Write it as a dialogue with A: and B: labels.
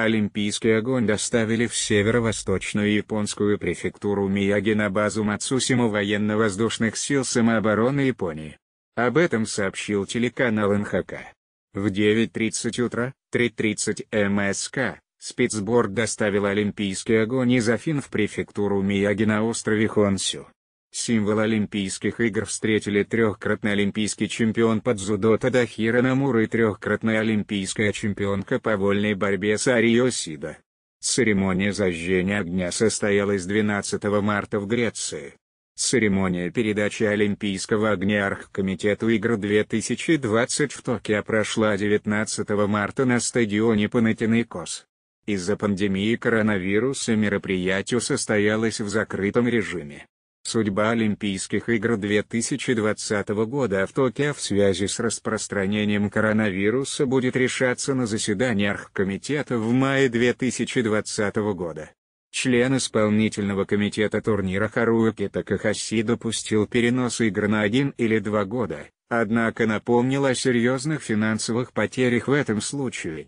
A: Олимпийский огонь доставили в северо-восточную японскую префектуру Мияги на базу Мацусиму военно-воздушных сил самообороны Японии. Об этом сообщил телеканал НХК. В 9.30 утра, 3.30 МСК, эм спецборд доставил олимпийский огонь из Афин в префектуру Мияги на острове Хонсю. Символ Олимпийских игр встретили трехкратный олимпийский чемпион по дзюдо Тадахира Намура и трехкратная олимпийская чемпионка по вольной борьбе Сари Йосида. Церемония зажжения огня состоялась 12 марта в Греции. Церемония передачи Олимпийского огня Архкомитету игр 2020 в Токио прошла 19 марта на стадионе Панатинейкос. Из-за пандемии коронавируса мероприятие состоялось в закрытом режиме. Судьба Олимпийских игр 2020 года в Токио в связи с распространением коронавируса будет решаться на заседании Архкомитета в мае 2020 года. Член исполнительного комитета турнира Харуэки Такахаси допустил перенос игр на один или два года, однако напомнил о серьезных финансовых потерях в этом случае.